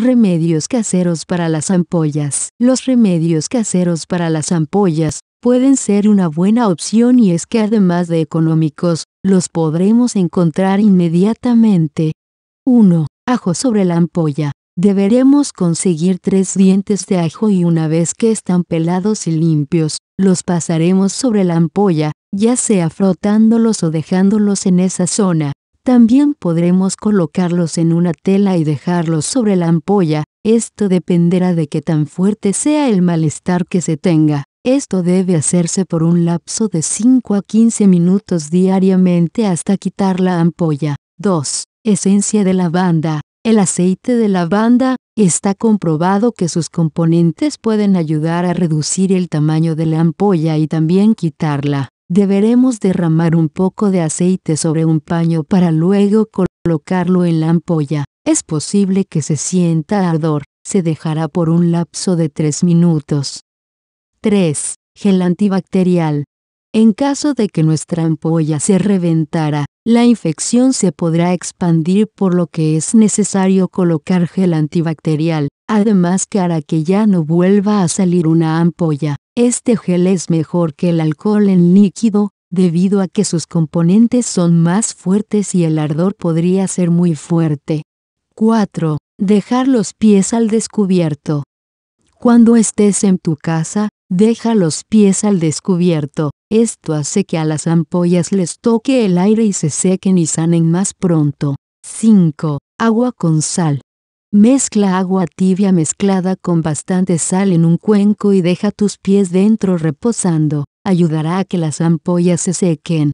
Remedios caseros para las ampollas. Los remedios caseros para las ampollas pueden ser una buena opción y es que además de económicos, los podremos encontrar inmediatamente. 1. Ajo sobre la ampolla. Deberemos conseguir tres dientes de ajo y una vez que están pelados y limpios, los pasaremos sobre la ampolla, ya sea frotándolos o dejándolos en esa zona. También podremos colocarlos en una tela y dejarlos sobre la ampolla, esto dependerá de que tan fuerte sea el malestar que se tenga. Esto debe hacerse por un lapso de 5 a 15 minutos diariamente hasta quitar la ampolla. 2. Esencia de lavanda. El aceite de lavanda está comprobado que sus componentes pueden ayudar a reducir el tamaño de la ampolla y también quitarla. Deberemos derramar un poco de aceite sobre un paño para luego colocarlo en la ampolla. Es posible que se sienta ardor, se dejará por un lapso de 3 minutos. 3. Gel antibacterial. En caso de que nuestra ampolla se reventara, la infección se podrá expandir por lo que es necesario colocar gel antibacterial, además para que ya no vuelva a salir una ampolla. Este gel es mejor que el alcohol en líquido, debido a que sus componentes son más fuertes y el ardor podría ser muy fuerte. 4. Dejar los pies al descubierto. Cuando estés en tu casa, deja los pies al descubierto. Esto hace que a las ampollas les toque el aire y se sequen y sanen más pronto. 5. Agua con sal. Mezcla agua tibia mezclada con bastante sal en un cuenco y deja tus pies dentro reposando, ayudará a que las ampollas se sequen.